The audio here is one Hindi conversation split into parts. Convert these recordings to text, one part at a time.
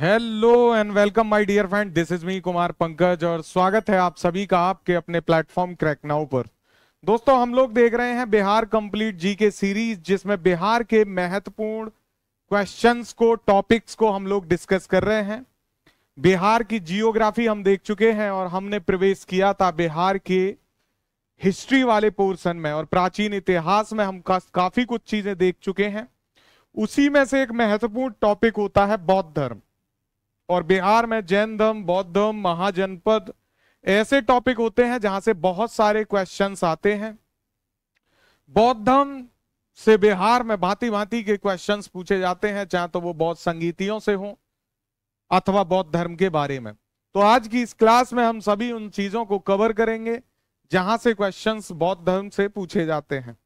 hello and welcome my dear friend this is me Kumar Pankaj और स्वागत है आप सभी का आपके अपने प्लेटफॉर्म क्रैक नाउ पर दोस्तों हम लोग देख रहे हैं बिहार कंप्लीट जी के सीरीज जिसमें बिहार के महत्वपूर्ण क्वेश्चंस को टॉपिक्स को हम लोग डिस्कस कर रहे हैं बिहार की जियोग्राफी हम देख चुके हैं और हमने प्रवेश किया था बिहार के हिस्ट्री वाले पोर्सन में और प्राचीन इतिहास में हम का, काफी कुछ चीजें देख चुके हैं उसी में से एक महत्वपूर्ण टॉपिक होता है बौद्ध धर्म और बिहार में जैन धर्म बौद्ध धर्म महाजनपद ऐसे टॉपिक होते हैं जहां से बहुत सारे क्वेश्चंस आते हैं बौद्ध धर्म से बिहार में भांति भांति के क्वेश्चंस पूछे जाते हैं चाहे तो वो बौद्ध संगीतियों से हो अथवा बौद्ध धर्म के बारे में तो आज की इस क्लास में हम सभी उन चीजों को कवर करेंगे जहां से क्वेश्चन बौद्ध धर्म से पूछे जाते हैं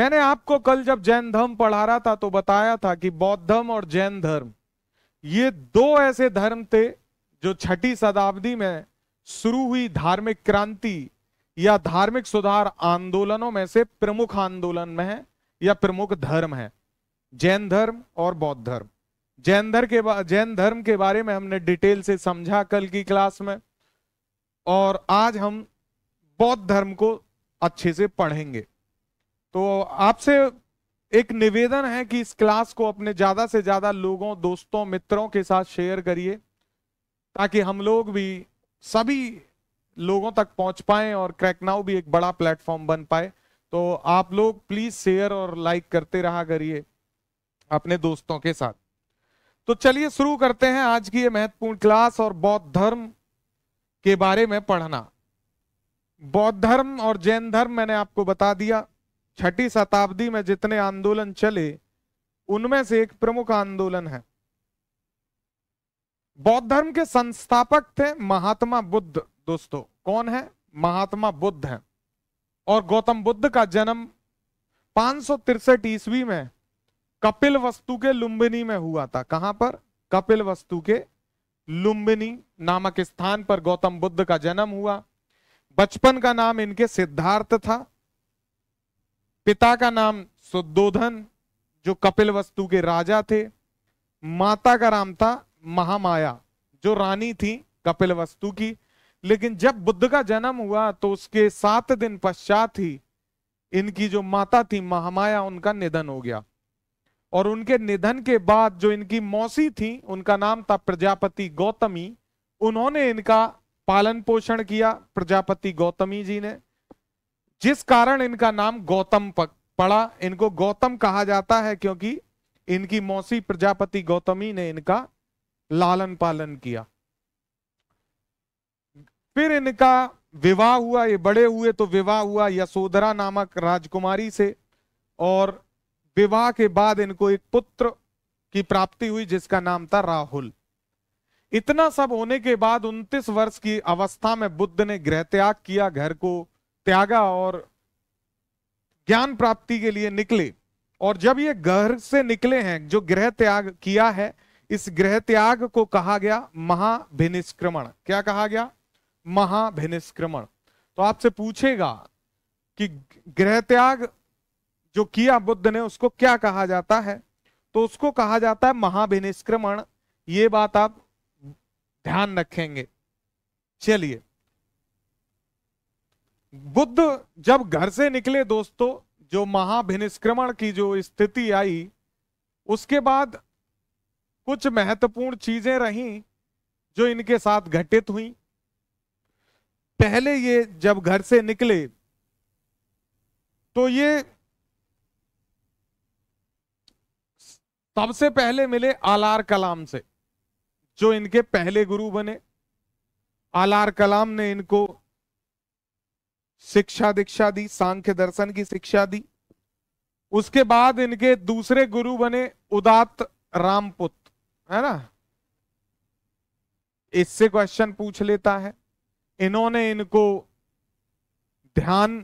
मैंने आपको कल जब जैन धर्म पढ़ा रहा था तो बताया था कि बौद्ध धर्म और जैन धर्म ये दो ऐसे धर्म थे जो छठी शताब्दी में शुरू हुई धार्मिक क्रांति या धार्मिक सुधार आंदोलनों में से प्रमुख आंदोलन में है या प्रमुख धर्म है जैन धर्म और बौद्ध धर्म जैन धर्म के जैन धर्म के बारे में हमने डिटेल से समझा कल की क्लास में और आज हम बौद्ध धर्म को अच्छे से पढ़ेंगे तो आपसे एक निवेदन है कि इस क्लास को अपने ज्यादा से ज्यादा लोगों दोस्तों मित्रों के साथ शेयर करिए ताकि हम लोग भी सभी लोगों तक पहुंच पाए और क्रैकनाउ भी एक बड़ा प्लेटफॉर्म बन पाए तो आप लोग प्लीज शेयर और लाइक करते रहा करिए अपने दोस्तों के साथ तो चलिए शुरू करते हैं आज की ये महत्वपूर्ण क्लास और बौद्ध धर्म के बारे में पढ़ना बौद्ध धर्म और जैन धर्म मैंने आपको बता दिया छठी शताब्दी में जितने आंदोलन चले उनमें से एक प्रमुख आंदोलन है बौद्ध धर्म के संस्थापक थे महात्मा बुद्ध दोस्तों कौन है महात्मा बुद्ध है और गौतम बुद्ध का जन्म पांच ईस्वी में कपिल वस्तु के लुम्बिनी में हुआ था कहां पर कपिल वस्तु के लुम्बिनी नामक स्थान पर गौतम बुद्ध का जन्म हुआ बचपन का नाम इनके सिद्धार्थ था पिता का नाम सुदोधन जो कपिल वस्तु के राजा थे माता का नाम था महामाया जो रानी थी कपिल वस्तु की लेकिन जब बुद्ध का जन्म हुआ तो उसके सात दिन पश्चात ही इनकी जो माता थी महामाया उनका निधन हो गया और उनके निधन के बाद जो इनकी मौसी थी उनका नाम था प्रजापति गौतमी उन्होंने इनका पालन पोषण किया प्रजापति गौतमी जी ने जिस कारण इनका नाम गौतम पड़ा इनको गौतम कहा जाता है क्योंकि इनकी मौसी प्रजापति गौतमी ने इनका लालन पालन किया फिर इनका विवाह हुआ ये बड़े हुए तो विवाह हुआ यशोधरा नामक राजकुमारी से और विवाह के बाद इनको एक पुत्र की प्राप्ति हुई जिसका नाम था राहुल इतना सब होने के बाद 29 वर्ष की अवस्था में बुद्ध ने गृह त्याग किया घर को त्यागा और ज्ञान प्राप्ति के लिए निकले और जब ये घर से निकले हैं जो ग्रह त्याग किया है इस ग्रह त्याग को कहा गया महाभिनिष्क्रमण क्या कहा गया महाभिनिष्क्रमण तो आपसे पूछेगा कि ग्रह त्याग जो किया बुद्ध ने उसको क्या कहा जाता है तो उसको कहा जाता है महाभिनिष्क्रमण ये बात आप ध्यान रखेंगे चलिए बुद्ध जब घर से निकले दोस्तों जो महाभिनिष्क्रमण की जो स्थिति आई उसके बाद कुछ महत्वपूर्ण चीजें रहीं जो इनके साथ घटित हुई पहले ये जब घर से निकले तो ये सबसे पहले मिले आलार कलाम से जो इनके पहले गुरु बने आलार कलाम ने इनको शिक्षा दीक्षा दी सांख्य दर्शन की शिक्षा दी उसके बाद इनके दूसरे गुरु बने उदात रामपुत है ना इससे क्वेश्चन पूछ लेता है इन्होंने इनको ध्यान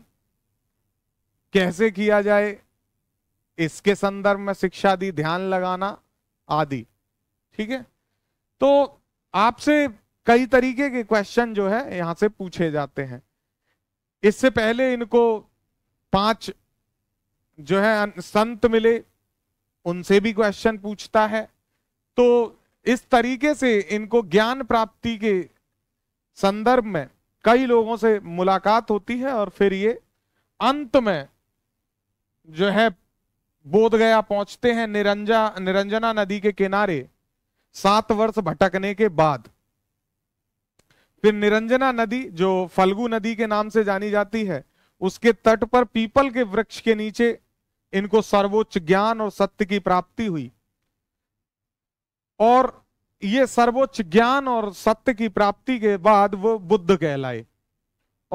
कैसे किया जाए इसके संदर्भ में शिक्षा दी ध्यान लगाना आदि ठीक है तो आपसे कई तरीके के क्वेश्चन जो है यहां से पूछे जाते हैं इससे पहले इनको पांच जो है संत मिले उनसे भी क्वेश्चन पूछता है तो इस तरीके से इनको ज्ञान प्राप्ति के संदर्भ में कई लोगों से मुलाकात होती है और फिर ये अंत में जो है बोध गया पहुंचते हैं निरंजा निरंजना नदी के किनारे सात वर्ष भटकने के बाद फिर निरंजना नदी जो फल्गु नदी के नाम से जानी जाती है उसके तट पर पीपल के वृक्ष के नीचे इनको सर्वोच्च ज्ञान और सत्य की प्राप्ति हुई और ये सर्वोच्च ज्ञान और सत्य की प्राप्ति के बाद वो बुद्ध कहलाए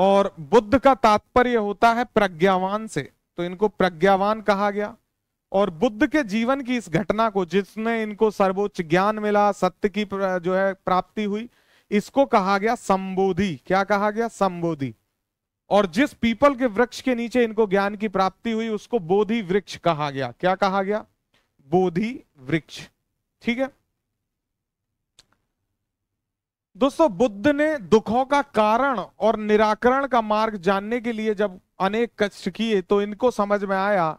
और बुद्ध का तात्पर्य होता है प्रज्ञावान से तो इनको प्रज्ञावान कहा गया और बुद्ध के जीवन की इस घटना को जिसने इनको सर्वोच्च ज्ञान मिला सत्य की जो है प्राप्ति हुई इसको कहा गया संबोधि क्या कहा गया संबोधि और जिस पीपल के वृक्ष के नीचे इनको ज्ञान की प्राप्ति हुई उसको बोधि वृक्ष कहा गया क्या कहा गया बोधि वृक्ष ठीक है दोस्तों बुद्ध ने दुखों का कारण और निराकरण का मार्ग जानने के लिए जब अनेक कष्ट किए तो इनको समझ में आया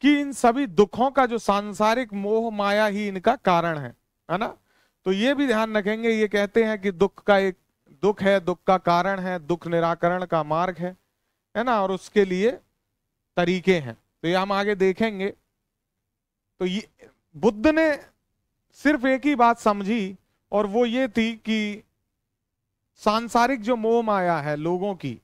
कि इन सभी दुखों का जो सांसारिक मोह माया ही इनका कारण है है ना तो ये भी ध्यान रखेंगे ये कहते हैं कि दुख का एक दुख है दुख का कारण है दुख निराकरण का मार्ग है है ना और उसके लिए तरीके हैं तो ये हम आगे देखेंगे तो ये बुद्ध ने सिर्फ एक ही बात समझी और वो ये थी कि सांसारिक जो मोह माया है लोगों की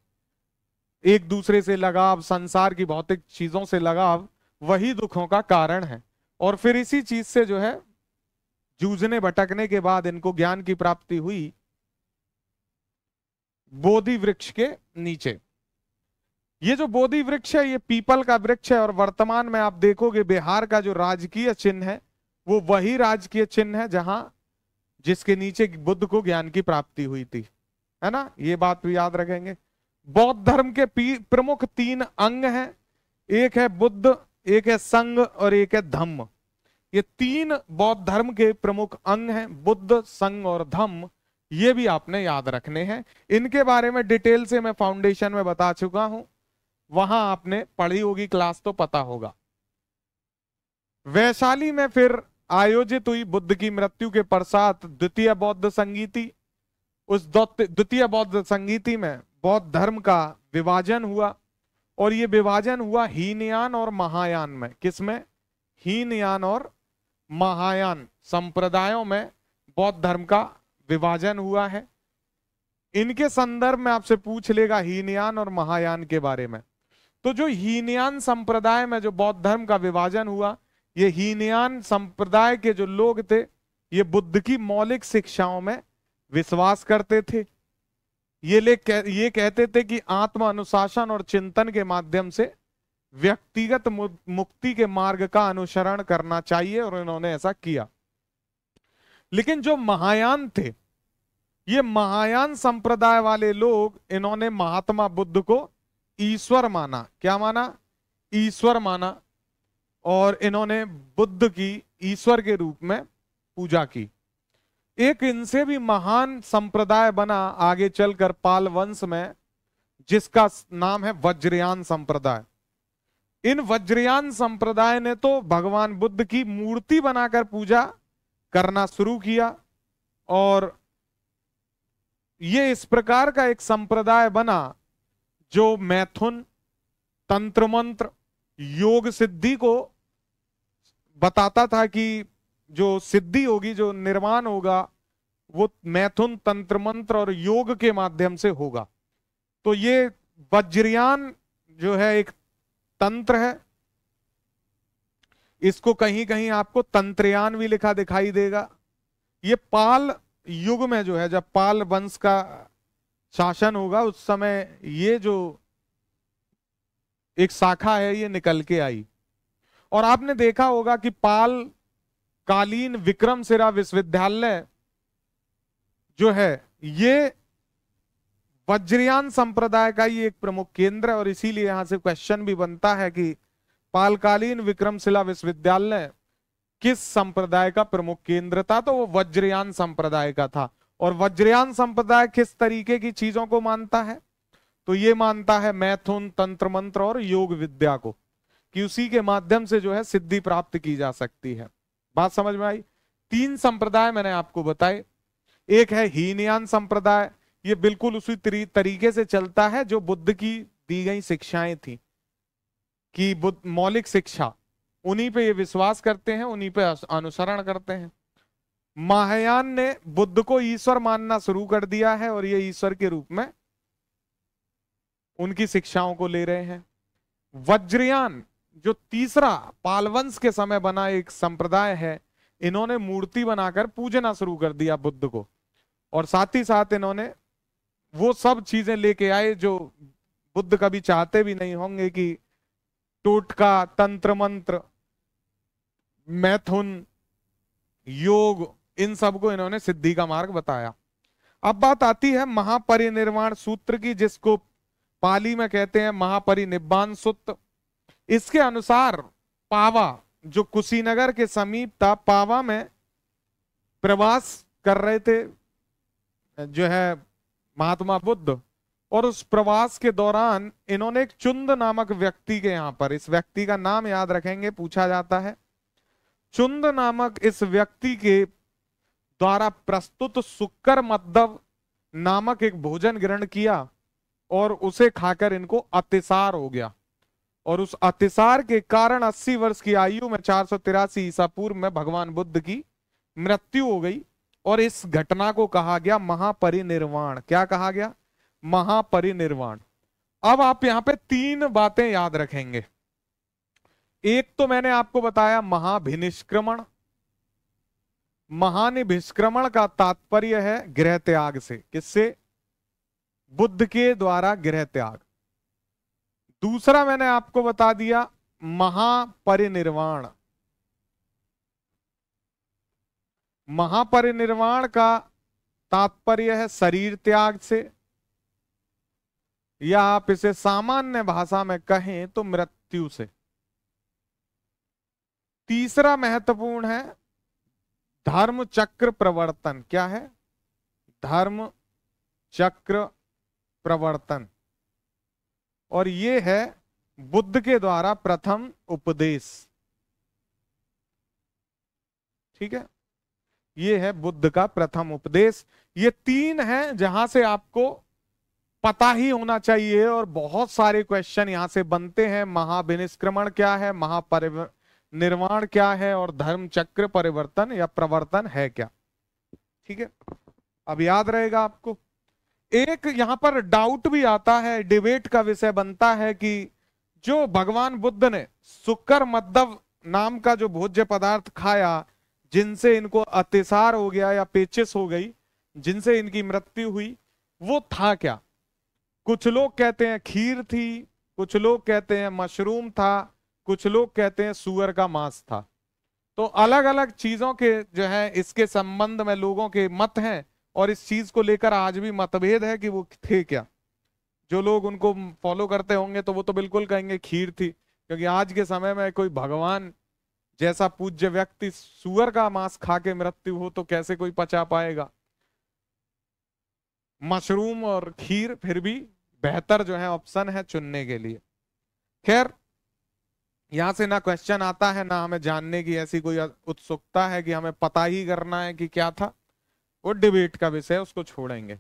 एक दूसरे से लगाव संसार की भौतिक चीजों से लगाव वही दुखों का कारण है और फिर इसी चीज से जो है जूझने भटकने के बाद इनको ज्ञान की प्राप्ति हुई बोधि वृक्ष के नीचे ये जो बोधि वृक्ष है ये पीपल का वृक्ष है और वर्तमान में आप देखोगे बिहार का जो राजकीय चिन्ह है वो वही राजकीय चिन्ह है जहां जिसके नीचे बुद्ध को ज्ञान की प्राप्ति हुई थी है ना ये बात भी याद रखेंगे बौद्ध धर्म के प्रमुख तीन अंग हैं एक है बुद्ध एक है संघ और एक है धम्म ये तीन बौद्ध धर्म के प्रमुख अंग हैं बुद्ध संघ और धम्म ये भी आपने याद रखने हैं इनके बारे में डिटेल से मैं फाउंडेशन में बता चुका हूं वहां आपने पढ़ी होगी क्लास तो पता होगा वैशाली में फिर आयोजित हुई बुद्ध की मृत्यु के पश्चात द्वितीय बौद्ध संगीति उस द्वितीय बौद्ध संगीति में बौद्ध धर्म का विभाजन हुआ और ये विभाजन हुआ हीनयान और महायान में किसमें हीनयान और महायान संप्रदायों में बौद्ध धर्म का विभाजन हुआ है इनके संदर्भ में आपसे पूछ लेगा हीनयान और महायान के बारे में तो जो हीनयान संप्रदाय में जो बौद्ध धर्म का विभाजन हुआ ये हीनयान संप्रदाय के जो लोग थे ये बुद्ध की मौलिक शिक्षाओं में विश्वास करते थे ये ले कह, ये कहते थे कि आत्म अनुशासन और चिंतन के माध्यम से व्यक्तिगत मुक्ति के मार्ग का अनुसरण करना चाहिए और इन्होंने ऐसा किया लेकिन जो महायान थे ये महायान संप्रदाय वाले लोग इन्होंने महात्मा बुद्ध को ईश्वर माना क्या माना ईश्वर माना और इन्होंने बुद्ध की ईश्वर के रूप में पूजा की एक इनसे भी महान संप्रदाय बना आगे चलकर पाल वंश में जिसका नाम है वज्रयान संप्रदाय इन वज्रयान संप्रदाय ने तो भगवान बुद्ध की मूर्ति बनाकर पूजा करना शुरू किया और ये इस प्रकार का एक संप्रदाय बना जो मैथुन तंत्र मंत्र योग सिद्धि को बताता था कि जो सिद्धि होगी जो निर्माण होगा वो मैथुन तंत्र मंत्र और योग के माध्यम से होगा तो ये वज्रयान जो है एक तंत्र है इसको कहीं कहीं आपको तंत्रयान भी लिखा दिखाई देगा ये पाल युग में जो है जब पाल वंश का शासन होगा उस समय ये जो एक शाखा है ये निकल के आई और आपने देखा होगा कि पाल कालीन विक्रम सिरा विश्वविद्यालय जो है ये वज्रयान संप्रदाय का ये एक प्रमुख केंद्र है और इसीलिए यहां से क्वेश्चन भी बनता है कि पालकालीन विक्रमशिला विश्वविद्यालय किस संप्रदाय का प्रमुख केंद्र था तो वो वज्रयान संप्रदाय का था और वज्रयान संप्रदाय किस तरीके की चीजों को मानता है तो ये मानता है मैथुन तंत्र मंत्र और योग विद्या को कि उसी के माध्यम से जो है सिद्धि प्राप्त की जा सकती है बात समझ में आई तीन संप्रदाय मैंने आपको बताए एक है हीनयान संप्रदाय ये बिल्कुल उसी तरीके से चलता है जो बुद्ध की दी गई शिक्षाएं थी कि बुद्ध मौलिक शिक्षा उन्हीं पे ये विश्वास करते हैं उन्हीं पे अनुसरण करते हैं महायान ने बुद्ध को ईश्वर मानना शुरू कर दिया है और ये ईश्वर के रूप में उनकी शिक्षाओं को ले रहे हैं वज्रयान जो तीसरा पालवंश के समय बना एक संप्रदाय है इन्होंने मूर्ति बनाकर पूजना शुरू कर दिया बुद्ध को और साथ ही साथ इन्होंने वो सब चीजें लेके आए जो बुद्ध कभी चाहते भी नहीं होंगे कि टोटका तंत्र मंत्र मैथुन योग इन सबको इन्होंने सिद्धि का मार्ग बताया अब बात आती है महापरिनिर्वाण सूत्र की जिसको पाली में कहते हैं महापरिनिब्बान सूत्र इसके अनुसार पावा जो कुशीनगर के समीप था पावा में प्रवास कर रहे थे जो है महात्मा बुद्ध और उस प्रवास के दौरान इन्होंने एक चुंद नामक व्यक्ति के यहाँ पर इस व्यक्ति का नाम याद रखेंगे पूछा जाता है चुंद नामक इस व्यक्ति के द्वारा प्रस्तुत सुकर मद्दव नामक एक भोजन ग्रहण किया और उसे खाकर इनको अतिसार हो गया और उस अतिसार के कारण 80 वर्ष की आयु में चार सौ ईसा पूर्व में भगवान बुद्ध की मृत्यु हो गई और इस घटना को कहा गया महापरिनिर्वाण क्या कहा गया महापरिनिर्वाण अब आप यहां पे तीन बातें याद रखेंगे एक तो मैंने आपको बताया महाभिनिष्क्रमण महानिभिष्क्रमण का तात्पर्य है गृह त्याग से किससे बुद्ध के द्वारा गृह त्याग दूसरा मैंने आपको बता दिया महापरिनिर्वाण महापरिनिर्वाण का तात्पर्य है शरीर त्याग से या आप इसे सामान्य भाषा में कहें तो मृत्यु से तीसरा महत्वपूर्ण है धर्म चक्र प्रवर्तन क्या है धर्म चक्र प्रवर्तन और ये है बुद्ध के द्वारा प्रथम उपदेश ठीक है ये है बुद्ध का प्रथम उपदेश ये तीन है जहां से आपको पता ही होना चाहिए और बहुत सारे क्वेश्चन यहां से बनते हैं महाभिनिष्क्रमण क्या है महापरिव निर्माण क्या है और धर्म चक्र परिवर्तन या प्रवर्तन है क्या ठीक है अब याद रहेगा आपको एक यहां पर डाउट भी आता है डिबेट का विषय बनता है कि जो भगवान बुद्ध ने सुकर मद्दव नाम का जो भोज्य पदार्थ खाया जिनसे इनको अतिसार हो गया या पेचिस हो गई जिनसे इनकी मृत्यु हुई वो था क्या कुछ लोग कहते हैं खीर थी कुछ लोग कहते हैं मशरूम था कुछ लोग कहते हैं सुअर का मांस था तो अलग अलग चीजों के जो है इसके संबंध में लोगों के मत हैं और इस चीज को लेकर आज भी मतभेद है कि वो थे क्या जो लोग उनको फॉलो करते होंगे तो वो तो बिल्कुल कहेंगे खीर थी क्योंकि आज के समय में कोई भगवान जैसा पूज्य व्यक्ति सुअर का मांस खा के मृत्यु हो तो कैसे कोई पचा पाएगा मशरूम और खीर फिर भी बेहतर जो है ऑप्शन है चुनने के लिए खैर यहाँ से ना क्वेश्चन आता है ना हमें जानने की ऐसी कोई उत्सुकता है कि हमें पता ही करना है कि क्या था वो डिबेट का विषय उसको छोड़ेंगे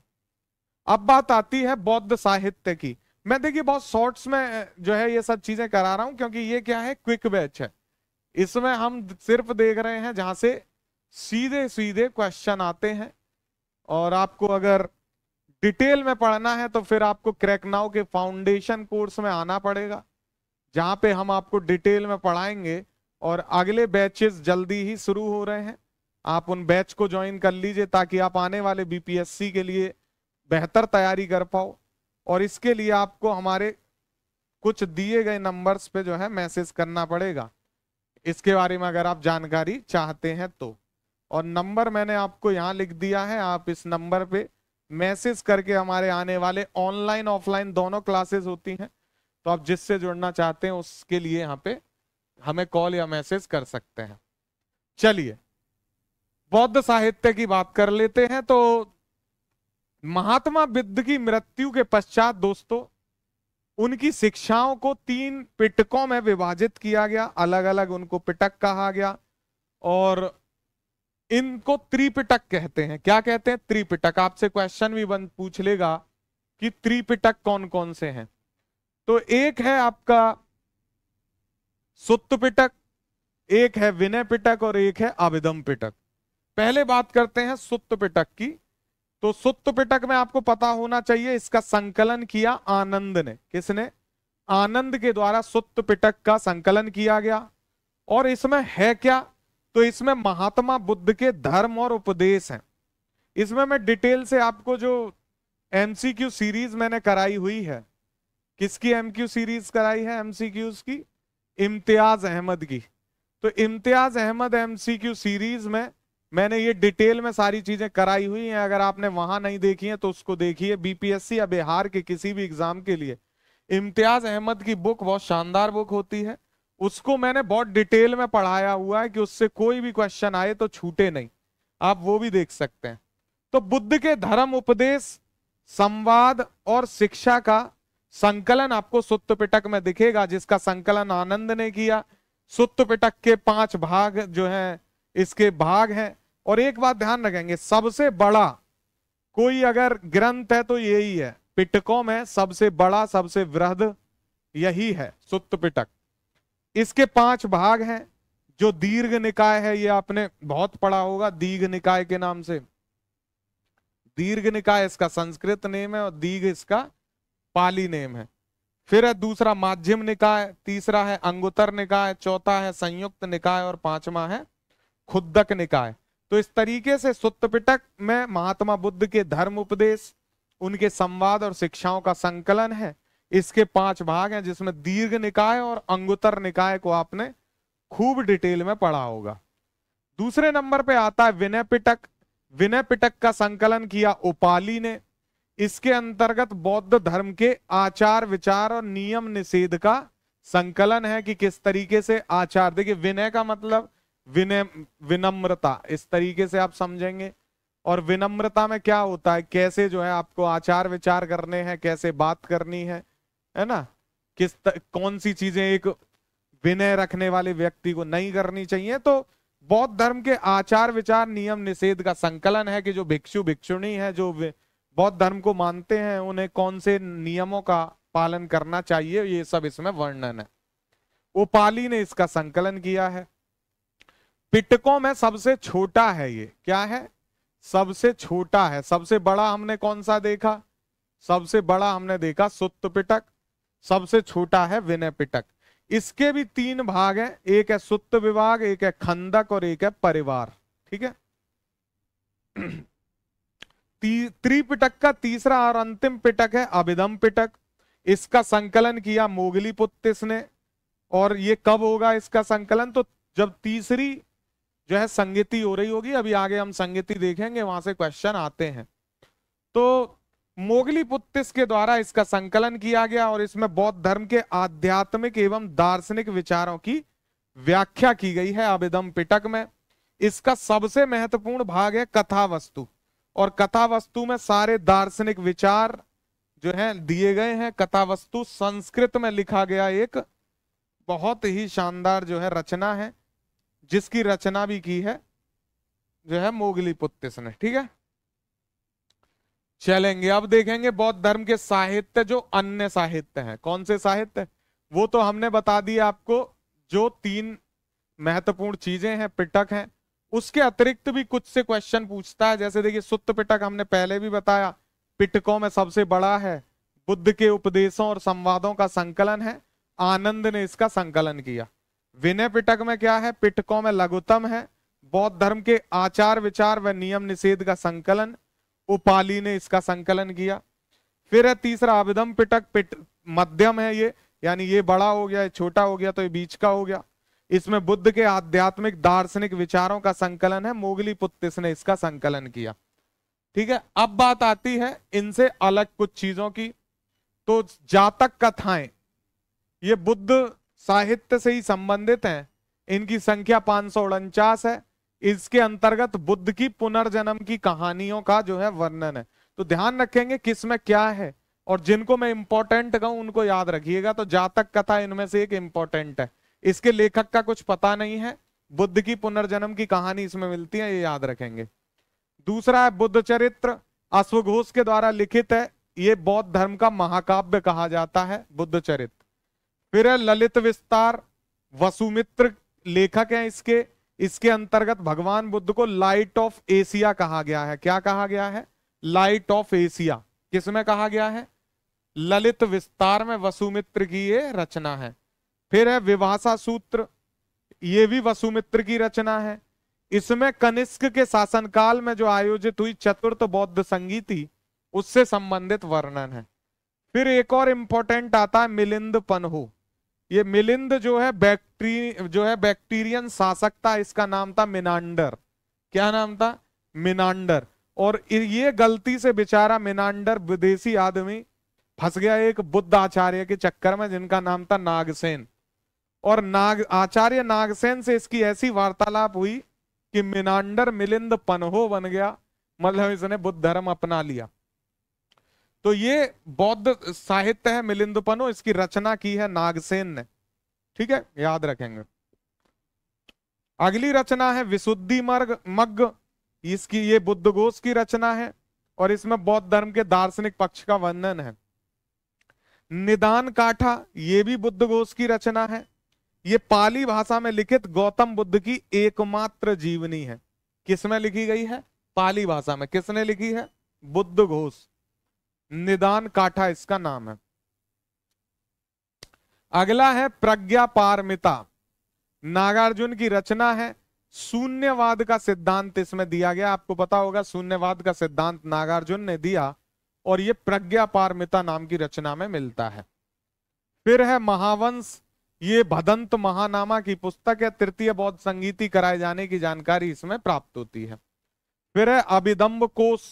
अब बात आती है बौद्ध साहित्य की मैं देखिए बहुत शॉर्ट्स में जो है ये सब चीजें करा रहा हूँ क्योंकि ये क्या है क्विक बैच है इसमें हम सिर्फ देख रहे हैं जहां से सीधे सीधे क्वेश्चन आते हैं और आपको अगर डिटेल में पढ़ना है तो फिर आपको क्रैकनाओ के फाउंडेशन कोर्स में आना पड़ेगा जहां पे हम आपको डिटेल में पढ़ाएंगे और अगले बैचेस जल्दी ही शुरू हो रहे हैं आप उन बैच को ज्वाइन कर लीजिए ताकि आप आने वाले बीपीएससी के लिए बेहतर तैयारी कर पाओ और इसके लिए आपको हमारे कुछ दिए गए नंबर्स पे जो है मैसेज करना पड़ेगा इसके बारे में अगर आप जानकारी चाहते हैं तो और नंबर मैंने आपको यहाँ लिख दिया है आप इस नंबर पे मैसेज करके हमारे आने वाले ऑनलाइन ऑफलाइन दोनों क्लासेस होती हैं तो आप जिससे जुड़ना चाहते हैं उसके लिए यहाँ पे हमें कॉल या मैसेज कर सकते हैं चलिए बौद्ध साहित्य की बात कर लेते हैं तो महात्मा बुद्ध की मृत्यु के पश्चात दोस्तों उनकी शिक्षाओं को तीन पिटकों में विभाजित किया गया अलग अलग उनको पिटक कहा गया और इनको त्रिपिटक कहते हैं क्या कहते हैं त्रिपिटक आपसे क्वेश्चन भी बन पूछ लेगा कि त्रिपिटक कौन कौन से हैं तो एक है आपका सुत्त पिटक एक है विनय पिटक और एक है आविदम पिटक पहले बात करते हैं सुत्त पिटक की तो सुत्त पिटक में आपको पता होना चाहिए इसका संकलन किया आनंद ने किसने आनंद के द्वारा सुत्त पिटक का संकलन किया गया और इसमें है क्या तो इसमें महात्मा बुद्ध के धर्म और उपदेश हैं इसमें मैं डिटेल से आपको जो एमसीक्यू सीरीज मैंने कराई हुई है किसकी एमक्यू सीरीज कराई है एमसीक्यू की इम्तियाज अहमद की तो इम्तियाज अहमद एमसीक्यू सीरीज में मैंने ये डिटेल में सारी चीजें कराई हुई हैं अगर आपने वहां नहीं देखी है तो उसको देखिए बीपीएससी या बिहार के किसी भी एग्जाम के लिए इम्तियाज अहमद की बुक बहुत शानदार बुक होती है उसको मैंने बहुत डिटेल में पढ़ाया हुआ है कि उससे कोई भी क्वेश्चन आए तो छूटे नहीं आप वो भी देख सकते हैं तो बुद्ध के धर्म उपदेश संवाद और शिक्षा का संकलन आपको सुत्त पिटक में दिखेगा जिसका संकलन आनंद ने किया सुत्त पिटक के पांच भाग जो हैं इसके भाग हैं और एक बात ध्यान रखेंगे सबसे बड़ा कोई अगर ग्रंथ है तो यही है पिटकों में सबसे बड़ा सबसे वृहद यही है सुत्त पिटक इसके पांच भाग हैं जो दीर्घ निकाय है ये आपने बहुत पढ़ा होगा दीर्घ निकाय के नाम से दीर्घ निकाय इसका संस्कृत नेम है और दीर्घ इसका पाली नेम है फिर है दूसरा माध्यम निकाय तीसरा है अंगुतर निकाय चौथा है संयुक्त निकाय और पांचवा है खुदक निकाय तो इस तरीके से सुत पिटक में महात्मा बुद्ध के धर्म उपदेश उनके संवाद और शिक्षाओं का संकलन है इसके पांच भाग हैं जिसमें दीर्घ निकाय और अंगुतर निकाय को आपने खूब डिटेल में पढ़ा होगा दूसरे नंबर पे आता है विनय पिटक विनय पिटक का संकलन किया उपाली ने इसके अंतर्गत बौद्ध धर्म के आचार विचार और नियम निषेध का संकलन है कि किस तरीके से आचार देखिए विनय का मतलब विनय विनम्रता इस तरीके से आप समझेंगे और विनम्रता में क्या होता है कैसे जो है आपको आचार विचार करने हैं कैसे बात करनी है है ना किस त, कौन सी चीजें एक विनय रखने वाले व्यक्ति को नहीं करनी चाहिए तो बौद्ध धर्म के आचार विचार नियम निषेध का संकलन है कि जो भिक्षु भिक्षुणी है जो बौद्ध धर्म को मानते हैं उन्हें कौन से नियमों का पालन करना चाहिए ये सब इसमें वर्णन है उपाली ने इसका संकलन किया है पिटकों में सबसे छोटा है ये क्या है सबसे छोटा है सबसे बड़ा हमने कौन सा देखा सबसे बड़ा हमने देखा सुत्त पिटक सबसे छोटा है विनय पिटक इसके भी तीन भाग हैं एक है सुत्त विभाग एक है खंदक और एक है परिवार ठीक है त्रिपिटक का तीसरा और अंतिम पिटक है अभिधम पिटक इसका संकलन किया मोगली पुत्र ने और ये कब होगा इसका संकलन तो जब तीसरी जो है संगीति हो रही होगी अभी आगे हम संगीति देखेंगे वहां से क्वेश्चन आते हैं तो मोगली पुत्तिस के द्वारा इसका संकलन किया गया और इसमें बौद्ध धर्म के आध्यात्मिक एवं दार्शनिक विचारों की व्याख्या की गई है अभिदम पिटक में इसका सबसे महत्वपूर्ण भाग है कथा वस्तु और कथा वस्तु में सारे दार्शनिक विचार जो है दिए गए हैं कथा वस्तु संस्कृत में लिखा गया एक बहुत ही शानदार जो है रचना है जिसकी रचना भी की है जो है मोगली पुत्तिस ने ठीक है चलेंगे अब देखेंगे बौद्ध धर्म के साहित्य जो अन्य साहित्य हैं कौन से साहित्य वो तो हमने बता दिया आपको जो तीन महत्वपूर्ण चीजें हैं पिटक हैं उसके अतिरिक्त भी कुछ से क्वेश्चन पूछता है जैसे देखिए सुत्त पिटक हमने पहले भी बताया पिटकों में सबसे बड़ा है बुद्ध के उपदेशों और संवादों का संकलन है आनंद ने इसका संकलन किया विनय पिटक में क्या है पिटकों में लघुतम है बौद्ध धर्म के आचार विचार व नियम निषेध का संकलन उपाली ने इसका संकलन किया फिर है तीसरा अभिधम पिटक पिट मध्यम है ये यानी ये बड़ा हो गया छोटा हो गया तो ये बीच का हो गया इसमें बुद्ध के आध्यात्मिक दार्शनिक विचारों का संकलन है मोगली पुत्तिस ने इसका संकलन किया ठीक है अब बात आती है इनसे अलग कुछ चीजों की तो जातक कथाएं ये बुद्ध साहित्य से ही संबंधित हैं इनकी संख्या पांच है इसके अंतर्गत बुद्ध की पुनर्जन्म की कहानियों का जो है वर्णन है तो ध्यान रखेंगे किस में क्या है और जिनको मैं इंपॉर्टेंट कहूं उनको याद रखिएगा तो जातक कथा इनमें से एक इंपॉर्टेंट है इसके लेखक का कुछ पता नहीं है बुद्ध की पुनर्जन्म की कहानी इसमें मिलती है ये याद रखेंगे दूसरा है बुद्ध चरित्र अश्वघोष के द्वारा लिखित है ये बौद्ध धर्म का महाकाव्य कहा जाता है बुद्ध चरित्र फिर है ललित विस्तार वसुमित्र लेखक हैं इसके इसके अंतर्गत भगवान बुद्ध को लाइट ऑफ एशिया कहा गया है क्या कहा गया है लाइट ऑफ एशिया किसमें कहा गया है ललित विस्तार में वसुमित्र की ये रचना है फिर है विभाषा सूत्र ये भी वसुमित्र की रचना है इसमें कनिष्क के शासनकाल में जो आयोजित हुई चतुर्थ बौद्ध संगीति उससे संबंधित वर्णन है फिर एक और इंपॉर्टेंट आता है मिलिंद पनहू ये मिलिंद जो है बैक्टीरी जो है बैक्टीरियन शासक था इसका नाम था मिनांडर क्या नाम था मिनांडर और ये गलती से बेचारा मिनांडर विदेशी आदमी फंस गया एक बुद्ध आचार्य के चक्कर में जिनका नाम था नागसेन और नाग आचार्य नागसेन से इसकी ऐसी वार्तालाप हुई कि मिनांडर मिलिंद पनहो बन गया मतलब इसने बुद्ध धर्म अपना लिया तो ये बौद्ध साहित्य है मिलिंदपनो इसकी रचना की है नागसेन ने ठीक है याद रखेंगे अगली रचना है विशुद्धि मर्ग मग्ग इसकी ये बुद्ध घोष की रचना है और इसमें बौद्ध धर्म के दार्शनिक पक्ष का वर्णन है निदान काठा ये भी बुद्ध घोष की रचना है ये पाली भाषा में लिखित गौतम बुद्ध की एकमात्र जीवनी है किसमें लिखी गई है पाली भाषा में किसने लिखी है बुद्ध घोष निदान काठा इसका नाम है अगला है प्रज्ञा पारमिता नागार्जुन की रचना है शून्यवाद का सिद्धांत इसमें दिया गया आपको पता होगा शून्यवाद का सिद्धांत नागार्जुन ने दिया और ये प्रज्ञा पारमिता नाम की रचना में मिलता है फिर है महावंश ये भदंत महानामा की पुस्तक है तृतीय बौद्ध संगीति कराए जाने की जानकारी इसमें प्राप्त होती है फिर है अभिदम्ब कोश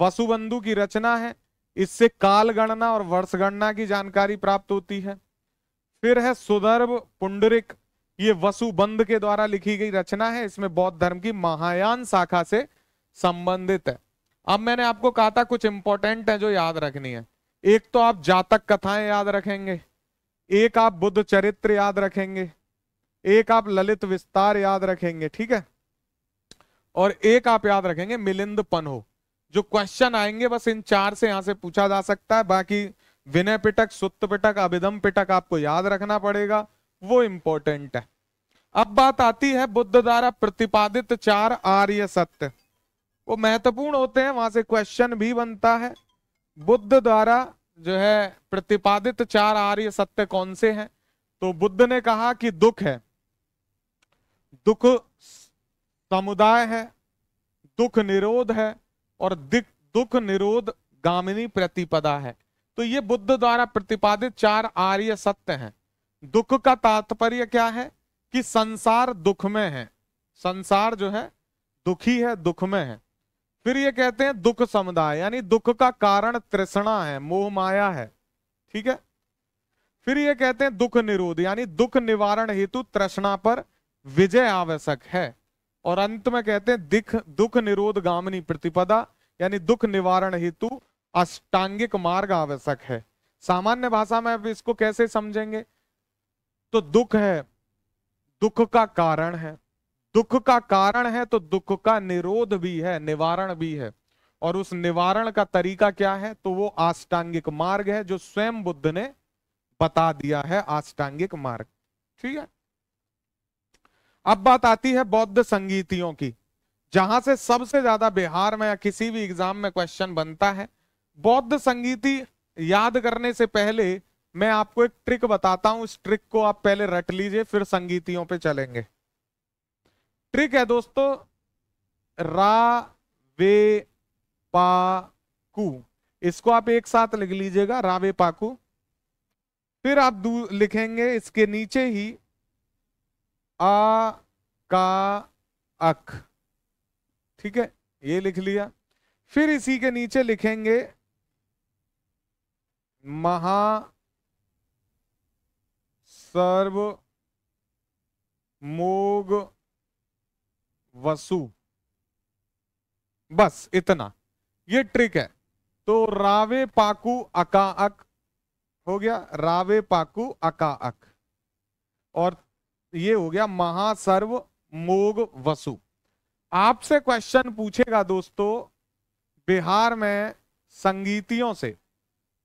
वसुबंधु की रचना है इससे काल गणना और वर्ष गणना की जानकारी प्राप्त होती है फिर है सुदर्भ पुंडरिक ये वसुबंध के द्वारा लिखी गई रचना है इसमें बौद्ध धर्म की महायान शाखा से संबंधित है अब मैंने आपको कहा था कुछ इंपॉर्टेंट है जो याद रखनी है एक तो आप जातक कथाएं याद रखेंगे एक आप बुद्ध चरित्र याद रखेंगे एक आप ललित विस्तार याद रखेंगे ठीक है और एक आप याद रखेंगे मिलिंद पनहो जो क्वेश्चन आएंगे बस इन चार से यहां से पूछा जा सकता है बाकी विनय पिटक सुत्त पिटक अभिदम पिटक आपको याद रखना पड़ेगा वो इंपॉर्टेंट है अब बात आती है बुद्ध द्वारा प्रतिपादित चार आर्य सत्य वो महत्वपूर्ण होते हैं वहां से क्वेश्चन भी बनता है बुद्ध द्वारा जो है प्रतिपादित चार आर्य सत्य कौन से हैं तो बुद्ध ने कहा कि दुख है दुख समुदाय है दुख निरोध है और दिख दुख निरोध गामिनी प्रतिपदा है तो ये बुद्ध द्वारा प्रतिपादित चार आर्य सत्य हैं दुख का तात्पर्य क्या है कि संसार दुख में है संसार जो है दुखी है दुख में है फिर ये कहते हैं दुख समुदाय यानी दुख का कारण तृष्णा है मोह माया है ठीक है फिर ये कहते हैं दुख निरोध यानी दुख निवारण हेतु तृष्णा पर विजय आवश्यक है और अंत में कहते हैं दिख दुख निरोध गामनी प्रतिपदा यानी दुख निवारण हेतु अष्टांगिक मार्ग आवश्यक है सामान्य भाषा में अब इसको कैसे समझेंगे तो दुख है दुख का कारण है दुख का कारण है तो दुख का निरोध भी है निवारण भी है और उस निवारण का तरीका क्या है तो वो आष्टांगिक मार्ग है जो स्वयं बुद्ध ने बता दिया है आष्टांगिक मार्ग ठीक है अब बात आती है बौद्ध संगीतियों की जहां से सबसे ज्यादा बिहार में या किसी भी एग्जाम में क्वेश्चन बनता है बौद्ध संगीति याद करने से पहले मैं आपको एक ट्रिक बताता हूं इस ट्रिक को आप पहले रट लीजिए फिर संगीतियों पे चलेंगे ट्रिक है दोस्तों रा वे पाकू इसको आप एक साथ लिख लीजिएगा रावे पाकू फिर आप लिखेंगे इसके नीचे ही आ का अख ठीक है ये लिख लिया फिर इसी के नीचे लिखेंगे महा सर्व मोग वसु बस इतना ये ट्रिक है तो रावे पाकू अकाअक हो गया रावे पाकू अकाअक और ये हो गया महासर्व मोग वसु आपसे क्वेश्चन पूछेगा दोस्तों बिहार में संगीतियों से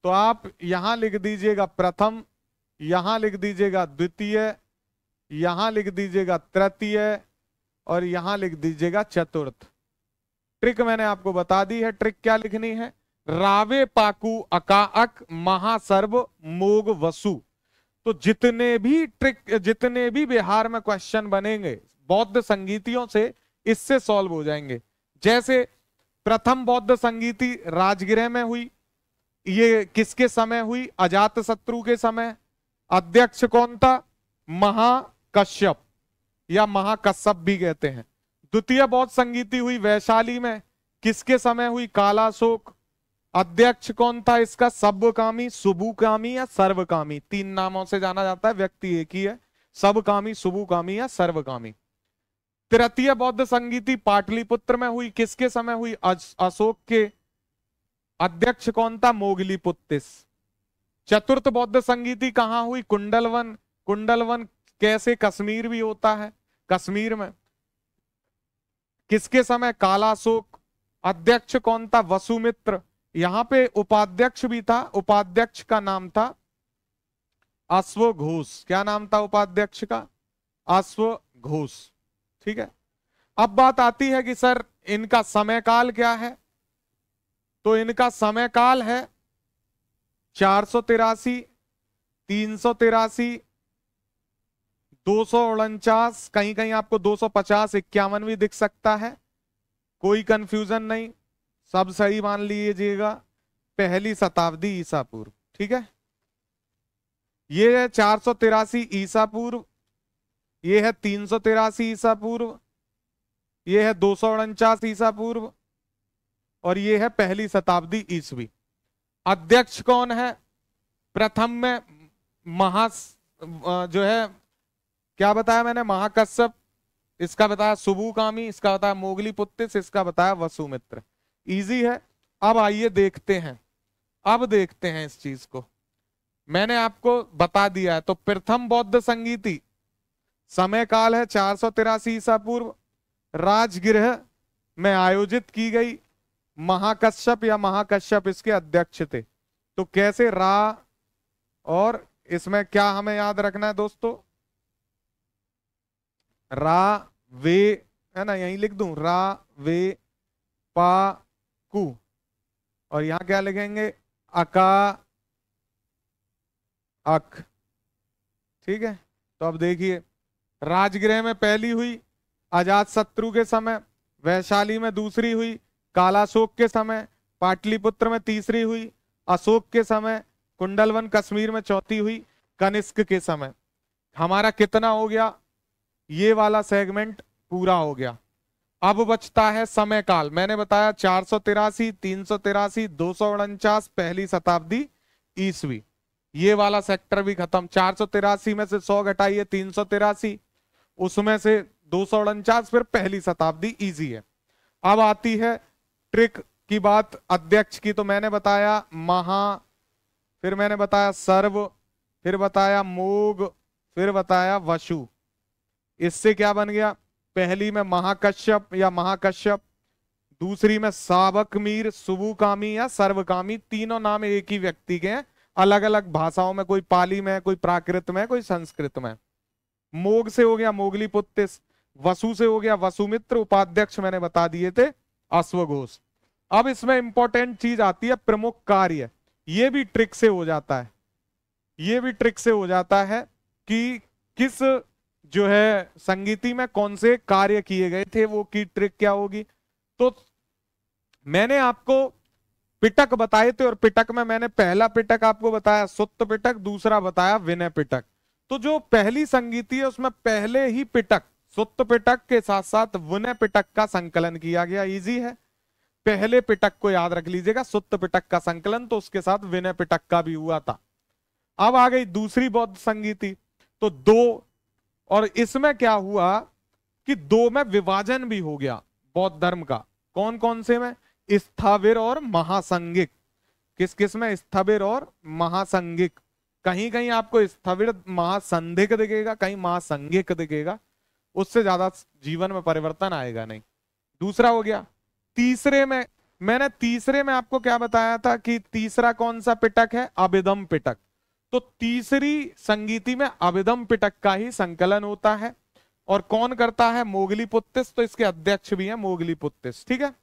तो आप यहां लिख दीजिएगा प्रथम यहां लिख दीजिएगा द्वितीय यहां लिख दीजिएगा तृतीय और यहां लिख दीजिएगा चतुर्थ ट्रिक मैंने आपको बता दी है ट्रिक क्या लिखनी है रावे पाकू अकाअक महासर्व मोग वसु तो जितने भी ट्रिक जितने भी बिहार में क्वेश्चन बनेंगे बौद्ध संगीतियों से इससे सॉल्व हो जाएंगे जैसे प्रथम बौद्ध संगीति राजगृह में हुई ये किसके समय हुई अजात शत्रु के समय अध्यक्ष कौन था महाकश्यप या महाकश्यप भी कहते हैं द्वितीय बौद्ध संगीति हुई वैशाली में किसके समय हुई कालाशोक अध्यक्ष कौन था इसका सबकामी सुबुकामी या सर्वकामी तीन नामों से जाना जाता है व्यक्ति एक ही है सबकामी सुबुकामी या सर्वकामी तृतीय बौद्ध संगीति पाटलिपुत्र में हुई किसके समय हुई अशोक के अध्यक्ष कौन था मोगली पुत्तिस चतुर्थ बौद्ध संगीति कहा हुई कुंडलवन कुंडलवन कैसे कश्मीर भी होता है कश्मीर में किसके समय कालाशोक अध्यक्ष कौन था वसुमित्र यहां पे उपाध्यक्ष भी था उपाध्यक्ष का नाम था अश्व घोष क्या नाम था उपाध्यक्ष का अश्व घोष ठीक है अब बात आती है कि सर इनका समय काल क्या है तो इनका समय काल है चार सौ तिरासी तीन सौ तिरासी दो सौ उनचास कहीं कहीं आपको दो सौ पचास इक्यावन भी दिख सकता है कोई कंफ्यूजन नहीं सब सही मान लीजिएगा पहली शताब्दी ईसा पूर्व ठीक है ये है चार सौ तिरासी ईसा पूर्व ये है तीन सौ तिरासी ईसा पूर्व ये है दो सौ उनचास ईसा पूर्व और ये है पहली शताब्दी ईसवी अध्यक्ष कौन है प्रथम में महा जो है क्या बताया मैंने महाकश्यप इसका बताया सुबुकामी इसका बताया मोगली पुत्र इसका बताया वसुमित्र इजी है अब आइए देखते हैं अब देखते हैं इस चीज को मैंने आपको बता दिया है तो प्रथम बौद्ध संगीति समय काल है चार सौ तिरासी ईसा पूर्व राजगृह में आयोजित की गई महाकश्यप या महाकश्यप इसके अध्यक्ष थे तो कैसे रा और इसमें क्या हमें याद रखना है दोस्तों रा वे है ना यही लिख दूं रा वे पा कु और यहां क्या लिखेंगे अका अक ठीक है तो अब देखिए राजगृह में पहली हुई आजाद शत्रु के समय वैशाली में दूसरी हुई कालाशोक के समय पाटलिपुत्र में तीसरी हुई अशोक के समय कुंडलवन कश्मीर में चौथी हुई कनिष्क के समय हमारा कितना हो गया ये वाला सेगमेंट पूरा हो गया अब बचता है समय काल मैंने बताया चार सौ तिरासी तीन सौ तिरासी दो सौ उनचास पहली शताब्दी ईस्वी ये वाला सेक्टर भी खत्म चार सौ तिरासी में से सौ घटाइए तीन सौ तिरासी उसमें से दो सौ उनचास फिर पहली शताब्दी ईजी है अब आती है ट्रिक की बात अध्यक्ष की तो मैंने बताया महा फिर मैंने बताया सर्व फिर बताया मोग फिर बताया वशु इससे क्या बन गया पहली में महाकश्यप या महाकश्यप दूसरी में सावक मीर सुबुकामी या सर्वकामी तीनों नाम एक ही व्यक्ति के हैं अलग अलग भाषाओं में कोई पाली में कोई प्राकृत में कोई संस्कृत में मोग से हो गया मोगली पुत्तिस वसु से हो गया वसुमित्र उपाध्यक्ष मैंने बता दिए थे अश्वघोष अब इसमें इंपॉर्टेंट चीज आती है प्रमुख कार्य ये भी ट्रिक से हो जाता है ये भी ट्रिक से हो जाता है कि किस जो है संगीति में कौन से कार्य किए गए थे वो की ट्रिक क्या होगी तो मैंने आपको पिटक बताए थे और पिटक में मैंने पहला पिटक आपको बताया सुत्त पिटक दूसरा बताया विनय पिटक तो जो पहली संगीति है उसमें पहले ही पिटक सुत्त पिटक के साथ साथ विनय पिटक का संकलन किया गया इजी है पहले पिटक को याद रख लीजिएगा सुत्त पिटक का संकलन तो उसके साथ विनय पिटक का भी हुआ था अब आ गई दूसरी बौद्ध संगीति तो दो और इसमें क्या हुआ कि दो में विभाजन भी हो गया बौद्ध धर्म का कौन कौन से में स्थाविर और महासंगिक किस किस में स्थविर और महासंगिक कहीं कहीं आपको स्थविर महासंधिक दिखेगा कहीं महासंगिक दिखेगा उससे ज्यादा जीवन में परिवर्तन आएगा नहीं दूसरा हो गया तीसरे में मैंने तीसरे में आपको क्या बताया था कि तीसरा कौन सा पिटक है अभिदम पिटक तो तीसरी संगीति में अभिदम पिटक का ही संकलन होता है और कौन करता है मोगली पुत्तिस तो इसके अध्यक्ष भी है मोगली पुत्तिस ठीक है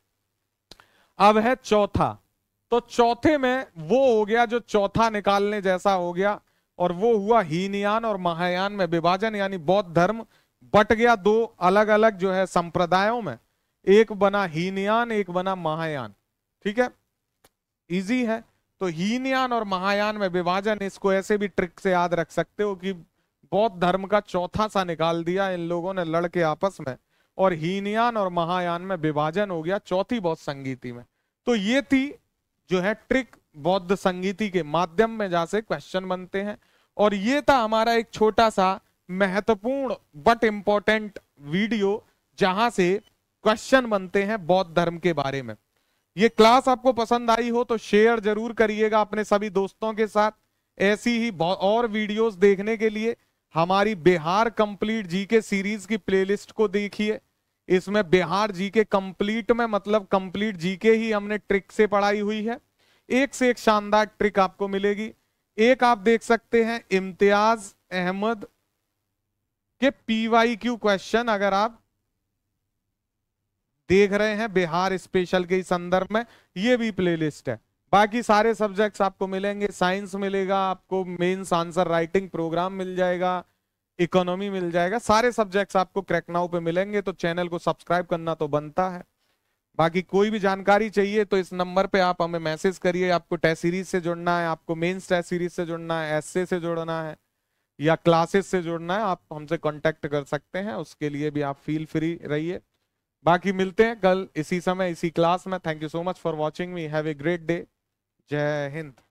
अब है चौथा तो चौथे में वो हो गया जो चौथा निकालने जैसा हो गया और वो हुआ हीनयान और महायान में विभाजन यानी बौद्ध धर्म बट गया दो अलग अलग जो है संप्रदायों में एक बना हीनयान एक बना महायान ठीक है इजी है तो हीनयान और महायान में विभाजन इसको ऐसे भी ट्रिक से याद रख सकते हो कि बौद्ध धर्म का चौथा सा निकाल दिया इन लोगों ने लड़के आपस में और हीनयान और महायान में विभाजन हो गया चौथी बौद्ध संगीति में तो ये थी जो है ट्रिक बौद्ध संगीति के माध्यम में जहां से क्वेश्चन बनते हैं और ये था हमारा एक छोटा सा महत्वपूर्ण बट इम्पोर्टेंट वीडियो जहां से क्वेश्चन बनते हैं बौद्ध धर्म के बारे में ये क्लास आपको पसंद आई हो तो शेयर जरूर करिएगा अपने सभी दोस्तों के साथ ऐसी ही और वीडियोस देखने के लिए हमारी बिहार कंप्लीट जी के सीरीज की प्लेलिस्ट को देखिए इसमें बिहार जी के कंप्लीट में मतलब कंप्लीट जी के ही हमने ट्रिक से पढ़ाई हुई है एक से एक शानदार ट्रिक आपको मिलेगी एक आप देख सकते हैं इम्तियाज अहमद के पी क्यू क्वेश्चन अगर आप देख रहे हैं बिहार स्पेशल के संदर्भ में ये भी प्लेलिस्ट है बाकी सारे सब्जेक्ट्स आपको मिलेंगे साइंस मिलेगा आपको मेन्स आंसर राइटिंग प्रोग्राम मिल जाएगा इकोनॉमी मिल जाएगा सारे सब्जेक्ट्स आपको क्रैकनाउ पे मिलेंगे तो चैनल को सब्सक्राइब करना तो बनता है बाकी कोई भी जानकारी चाहिए तो इस नंबर पे आप हमें मैसेज करिए आपको टेस्ट सीरीज से जुड़ना है आपको मेंस टेस्ट सीरीज से जुड़ना है एस से जुड़ना है या क्लासेस से जुड़ना है आप हमसे कॉन्टेक्ट कर सकते हैं उसके लिए भी आप फील फ्री रहिए बाकी मिलते हैं कल इसी समय इसी क्लास में thank you so much for watching me have a great day जय हिंद